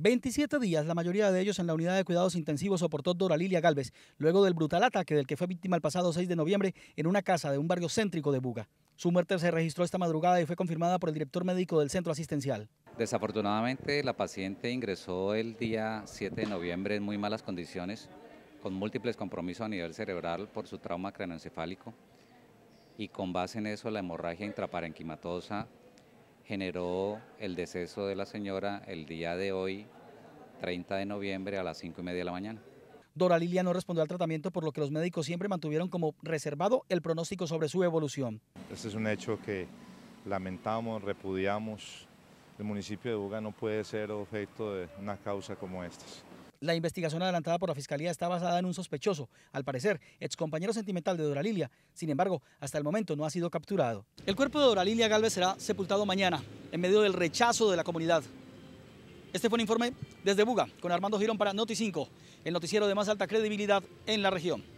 27 días, la mayoría de ellos en la unidad de cuidados intensivos, soportó Dora Lilia Galvez, luego del brutal ataque del que fue víctima el pasado 6 de noviembre en una casa de un barrio céntrico de Buga. Su muerte se registró esta madrugada y fue confirmada por el director médico del centro asistencial. Desafortunadamente, la paciente ingresó el día 7 de noviembre en muy malas condiciones, con múltiples compromisos a nivel cerebral por su trauma cranoencefálico y con base en eso la hemorragia intraparenquimatosa generó el deceso de la señora el día de hoy, 30 de noviembre, a las 5 y media de la mañana. Dora Lilia no respondió al tratamiento, por lo que los médicos siempre mantuvieron como reservado el pronóstico sobre su evolución. Este es un hecho que lamentamos, repudiamos. El municipio de Buga no puede ser objeto de una causa como esta. La investigación adelantada por la Fiscalía está basada en un sospechoso, al parecer, excompañero sentimental de Doralilia. Sin embargo, hasta el momento no ha sido capturado. El cuerpo de Doralilia Galvez será sepultado mañana, en medio del rechazo de la comunidad. Este fue un informe desde Buga, con Armando Girón para Noti 5, el noticiero de más alta credibilidad en la región.